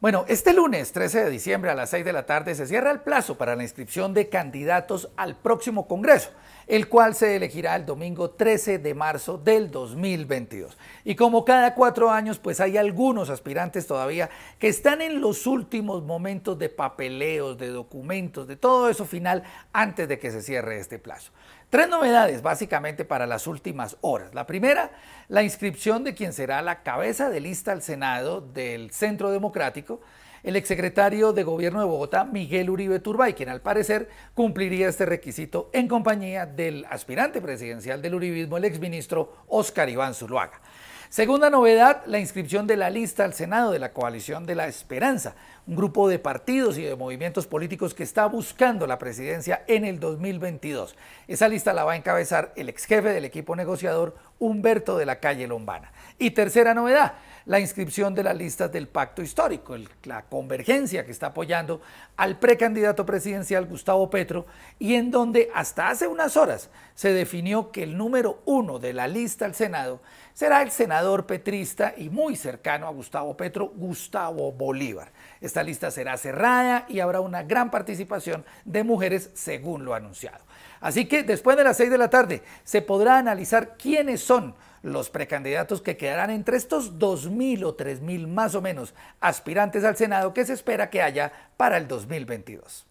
Bueno, este lunes 13 de diciembre a las 6 de la tarde se cierra el plazo para la inscripción de candidatos al próximo Congreso, el cual se elegirá el domingo 13 de marzo del 2022. Y como cada cuatro años, pues hay algunos aspirantes todavía que están en los últimos momentos de papeleos, de documentos, de todo eso final antes de que se cierre este plazo. Tres novedades básicamente para las últimas horas. La primera, la inscripción de quien será la cabeza de lista al Senado del Centro Democrático el exsecretario de Gobierno de Bogotá, Miguel Uribe Turbay, quien al parecer cumpliría este requisito en compañía del aspirante presidencial del uribismo, el exministro Oscar Iván Zuluaga. Segunda novedad, la inscripción de la lista al Senado de la Coalición de la Esperanza, un grupo de partidos y de movimientos políticos que está buscando la presidencia en el 2022. Esa lista la va a encabezar el ex jefe del equipo negociador, Humberto de la Calle Lombana. Y tercera novedad, la inscripción de las listas del pacto histórico, la convergencia que está apoyando al precandidato presidencial Gustavo Petro y en donde hasta hace unas horas se definió que el número uno de la lista al Senado será el Senado petrista y muy cercano a Gustavo Petro, Gustavo Bolívar. Esta lista será cerrada y habrá una gran participación de mujeres según lo anunciado. Así que después de las seis de la tarde se podrá analizar quiénes son los precandidatos que quedarán entre estos dos mil o tres mil más o menos aspirantes al Senado que se espera que haya para el 2022.